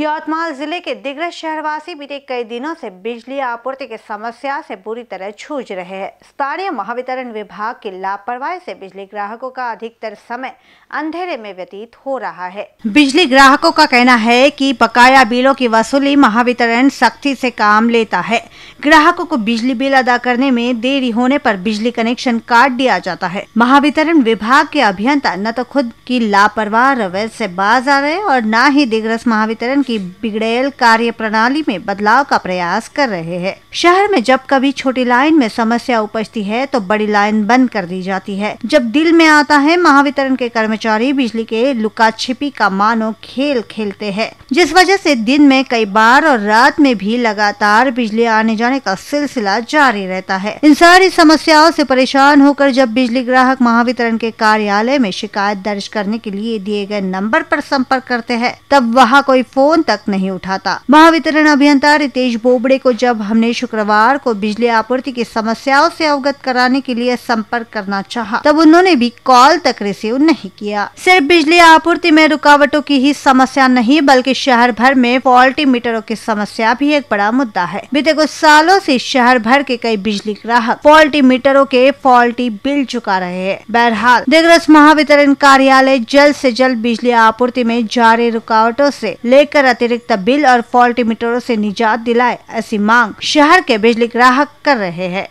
यवतमाल जिले के दिग्गज शहरवासी बीते कई दिनों से बिजली आपूर्ति की समस्या से बुरी तरह छूझ रहे हैं स्थानीय महावितरण विभाग की लापरवाही से बिजली ग्राहकों का अधिकतर समय अंधेरे में व्यतीत हो रहा है बिजली ग्राहकों का कहना है कि बकाया बिलों की वसूली महावितरण सख्ती से काम लेता है ग्राहकों को बिजली बिल अदा करने में देरी होने आरोप बिजली कनेक्शन काट दिया जाता है महावितरण विभाग के अभियंता न तो खुद की लापरवाह रवैध ऐसी बाज आ रहे और न ही दिग्रस महावितरण की बिगड़ेल कार्य प्रणाली में बदलाव का प्रयास कर रहे हैं शहर में जब कभी छोटी लाइन में समस्या उपजती है तो बड़ी लाइन बंद कर दी जाती है जब दिल में आता है महावितरण के कर्मचारी बिजली के लुका छिपी का मानो खेल खेलते हैं जिस वजह से दिन में कई बार और रात में भी लगातार बिजली आने जाने का सिलसिला जारी रहता है इन सारी समस्याओं से परेशान होकर जब बिजली ग्राहक महावितरण के कार्यालय में शिकायत दर्ज करने के लिए दिए गए नंबर पर संपर्क करते हैं तब वहाँ कोई फोन फोन तक नहीं उठाता महावितरण अभियंता रितेश बोबड़े को जब हमने शुक्रवार को बिजली आपूर्ति की समस्याओं से अवगत कराने के लिए संपर्क करना चाहा, तब उन्होंने भी कॉल तक रिसीव नहीं किया सिर्फ बिजली आपूर्ति में रुकावटों की ही समस्या नहीं बल्कि शहर भर में फॉल्टी मीटरों की समस्या भी एक बड़ा मुद्दा है बीते कुछ सालों ऐसी शहर भर के कई बिजली ग्राहक फॉल्टी मीटरों के फॉल्टी बिल चुका रहे हैं बहरहाल दिग्रस महावितरण कार्यालय जल्द ऐसी जल्द बिजली आपूर्ति में जारी रुकावटों ऐसी लेकर बेहतर अतिरिक्त बिल और फॉल्ट मीटरों से निजात दिलाए ऐसी मांग शहर के बिजली ग्राहक कर रहे हैं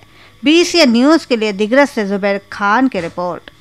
बीसी न्यूज के लिए दिग्रस से जुबैर खान की रिपोर्ट